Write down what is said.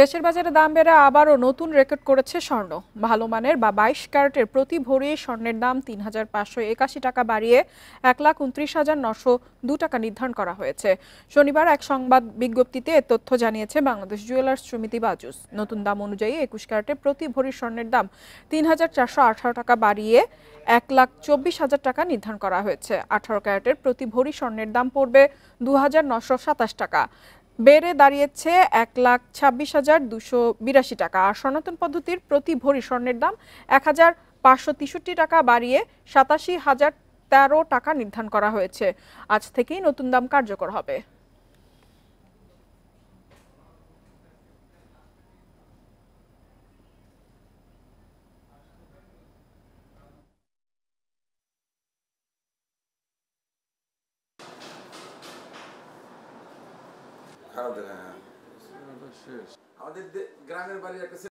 দেশের বাজারে দাম বেড়ে আবারও নতুন রেকর্ড করেছে স্বর্ণ ভালো মানের বা বাইশ ক্যারেটের প্রতি ভরি স্বর্ণের দাম তিন হাজার পাঁচশো একাশি টাকা বাড়িয়ে এক লাখ উনত্রিশ হাজার নশো দু টাকা নির্ধারণ করা হয়েছে শনিবার এক সংবাদ বিজ্ঞপ্তিতে তথ্য জানিয়েছে বাংলাদেশ জুয়েলার্স সমিতি বাজুস নতুন দাম অনুযায়ী একুশ ক্যারেটের প্রতি ভরি স্বর্ণের দাম তিন হাজার চারশো আঠারো টাকা বাড়িয়ে এক লাখ চব্বিশ হাজার টাকা নির্ধারণ করা হয়েছে আঠারো ক্যারেটের প্রতি ভরি স্বর্ণের দাম পড়বে দু হাজার নশো সাতাশ টাকা বেড়ে দাঁড়িয়েছে এক লাখ ছাব্বিশ হাজার দুশো বিরাশি টাকা আর সনাতন পদ্ধতির প্রতি ভরি স্বর্ণের দাম এক হাজার পাঁচশো তেষট্টি টাকা বাড়িয়ে সাতাশি হাজার তেরো টাকা নির্ধারণ করা হয়েছে আজ থেকেই নতুন দাম কার্যকর হবে খারাপ দেখা না হ্যাঁ। আমাদের গ্রামের বাড়ির একটা